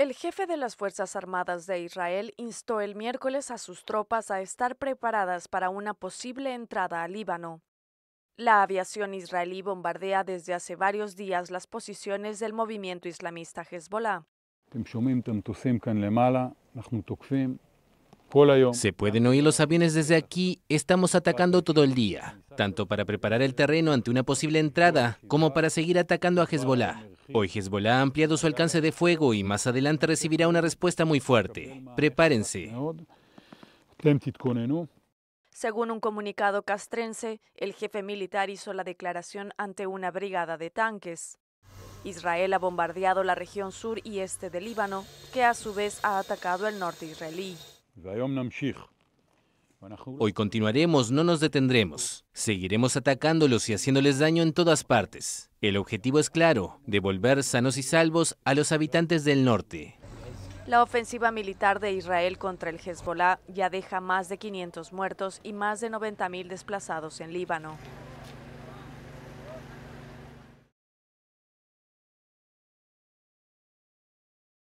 El jefe de las Fuerzas Armadas de Israel instó el miércoles a sus tropas a estar preparadas para una posible entrada al Líbano. La aviación israelí bombardea desde hace varios días las posiciones del movimiento islamista Hezbollah. Em em Se pueden oír los aviones desde aquí, estamos atacando todo el día, tanto para preparar el terreno ante una posible entrada como para seguir atacando a Hezbollah. Hoy Hezbollah ha ampliado su alcance de fuego y más adelante recibirá una respuesta muy fuerte. Prepárense. Según un comunicado castrense, el jefe militar hizo la declaración ante una brigada de tanques. Israel ha bombardeado la región sur y este del Líbano, que a su vez ha atacado el norte israelí. Hoy continuaremos, no nos detendremos. Seguiremos atacándolos y haciéndoles daño en todas partes. El objetivo es claro, devolver sanos y salvos a los habitantes del norte. La ofensiva militar de Israel contra el Hezbollah ya deja más de 500 muertos y más de 90.000 desplazados en Líbano.